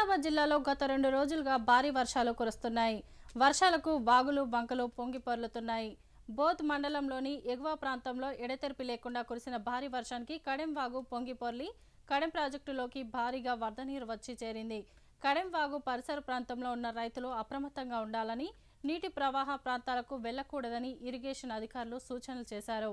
ఆదిలాబాద్ జిల్లాలో గత రెండు రోజులుగా భారీ వర్షాలు కురుస్తున్నాయి వర్షాలకు వాగులు బంకలు పొంగి పొర్లుతున్నాయి బోధ్ మండలంలోని ఎగువ ప్రాంతంలో ఎడతెరిపి లేకుండా కురిసిన భారీ వర్షానికి కడెంవాగు పొంగి పొర్లి కడెం ప్రాజెక్టులోకి భారీగా వరద నీరు వచ్చి చేరింది కడెంవాగు పరిసర ప్రాంతంలో ఉన్న రైతులు అప్రమత్తంగా ఉండాలని నీటి ప్రవాహ ప్రాంతాలకు వెళ్లకూడదని ఇరిగేషన్ అధికారులు సూచనలు చేశారు